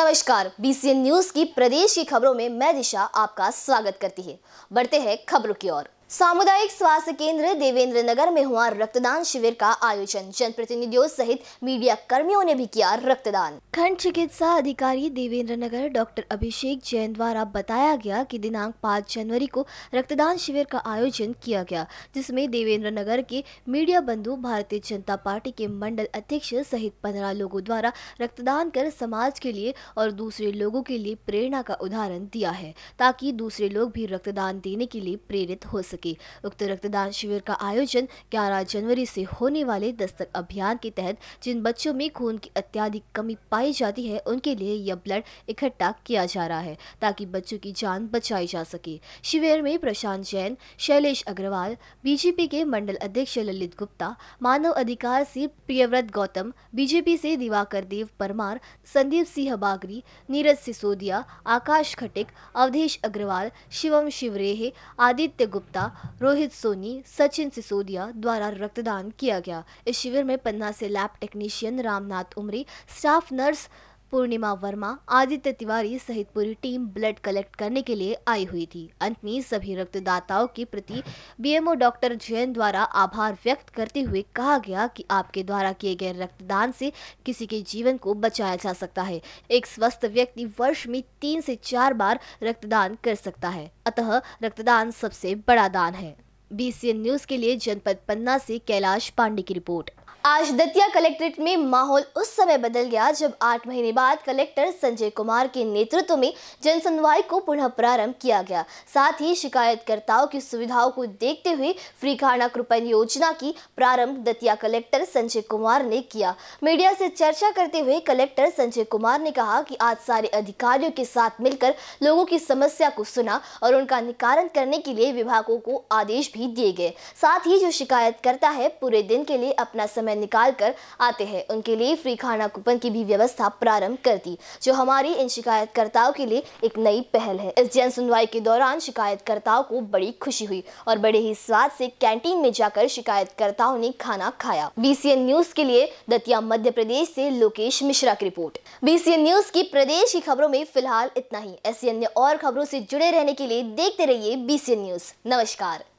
नमस्कार BCN news की प्रदेश की खबरों में मैं दिशा आपका स्वागत करती है बढ़ते हैं खबरों की ओर सामुदायिक स्वास्थ्य केंद्र देवेंद्र नगर में हुआ रक्तदान शिविर का आयोजन जनप्रतिनिधियों सहित मीडिया कर्मियों ने भी किया रक्तदान खंड चिकित्सा अधिकारी देवेंद्र नगर डॉक्टर अभिषेक जैन द्वारा बताया गया कि दिनांक 5 जनवरी को रक्तदान शिविर का आयोजन किया गया जिसमें देवेंद्र नगर के मीडिया बंधु भारतीय जनता पार्टी के मंडल अध्यक्ष सहित पंद्रह लोगों द्वारा रक्तदान कर समाज के लिए और दूसरे लोगों के लिए प्रेरणा का उदाहरण दिया है ताकि दूसरे लोग भी रक्तदान देने के लिए प्रेरित हो सके सके उक्त रक्तदान शिविर का आयोजन 11 जनवरी से होने वाले दस्तक अभियान के तहत जिन बच्चों में खून की अत्याधिक कमी पाई जाती है उनके लिए यह ब्लड इकट्ठा किया जा रहा है ताकि बच्चों की जान बचाई जा सके शिविर में प्रशांत जैन शैलेश अग्रवाल बीजेपी के मंडल अध्यक्ष ललित गुप्ता मानव अधिकार से प्रियव्रत गौतम बीजेपी से दिवाकर देव परमार संदीप सिंह बागरी नीरज सिसोदिया आकाश खटिक अवधेश अग्रवाल शिवम शिवरेहे आदित्य गुप्ता रोहित सोनी सचिन सिसोदिया द्वारा रक्तदान किया गया इस शिविर में पन्ना से lab technician Ramnath Umri staff nurse Purnima Verma Aditya Tiwari सहित पूरी टीम ब्लड कलेक्ट करने के लिए आई हुई थी अंत में सभी रक्तदाताओं के प्रति बीएमओ डॉक्टर जैन द्वारा आभार व्यक्त करते हुए कहा गया कि आपके द्वारा किए गए रक्तदान से किसी के जीवन को बचाया जा सकता है एक स्वस्थ व्यक्ति वर्ष में तीन से चार बार रक्तदान कर सकता है अतः रक्तदान सबसे बड़ा दान है बी न्यूज के लिए जनपद पन्ना से कैलाश पांडे की रिपोर्ट आज दतिया कलेक्ट्रेट में माहौल उस समय बदल गया जब आठ महीने बाद कलेक्टर संजय कुमार के नेतृत्व में जनसुनवाई को पुनः प्रारंभ किया गया साथ ही शिकायतकर्ताओं की सुविधाओं को देखते हुए फ्री खाना कृपन योजना की प्रारंभ दतिया कलेक्टर संजय कुमार ने किया मीडिया से चर्चा करते हुए कलेक्टर संजय कुमार ने कहा कि आज सारे अधिकारियों के साथ मिलकर लोगों की समस्या को सुना और उनका निकारण करने के लिए विभागों को आदेश भी दिए गए साथ ही जो शिकायत है पूरे दिन के लिए अपना समय निकाल कर आते हैं उनके लिए फ्री खाना कूपन की भी व्यवस्था प्रारंभ कर दी जो हमारी इन शिकायतकर्ताओं के लिए एक नई पहल है इस जन सुनवाई के दौरान शिकायतकर्ताओं को बड़ी खुशी हुई और बड़े ही स्वाद से कैंटीन में जाकर शिकायतकर्ताओं ने खाना खाया बीसीएन न्यूज के लिए दतिया मध्य प्रदेश से लोकेश मिश्रा की रिपोर्ट बीसीएन न्यूज की प्रदेश की खबरों में फिलहाल इतना ही ऐसी अन्य और खबरों से जुड़े रहने के लिए देखते रहिए बीसीएन न्यूज नमस्कार